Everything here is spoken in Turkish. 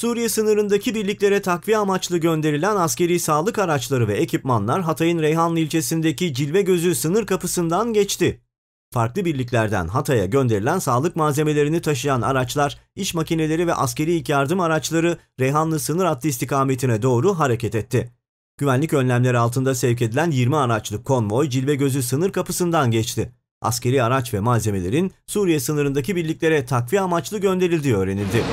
Suriye sınırındaki birliklere takviye amaçlı gönderilen askeri sağlık araçları ve ekipmanlar Hatay'ın Reyhanlı ilçesindeki Cilve Gözü sınır kapısından geçti. Farklı birliklerden Hatay'a gönderilen sağlık malzemelerini taşıyan araçlar, iş makineleri ve askeri ilk yardım araçları Reyhanlı sınır hattı istikametine doğru hareket etti. Güvenlik önlemleri altında sevk edilen 20 araçlı konvoy Cilve Gözü sınır kapısından geçti. Askeri araç ve malzemelerin Suriye sınırındaki birliklere takviye amaçlı gönderildiği öğrenildi.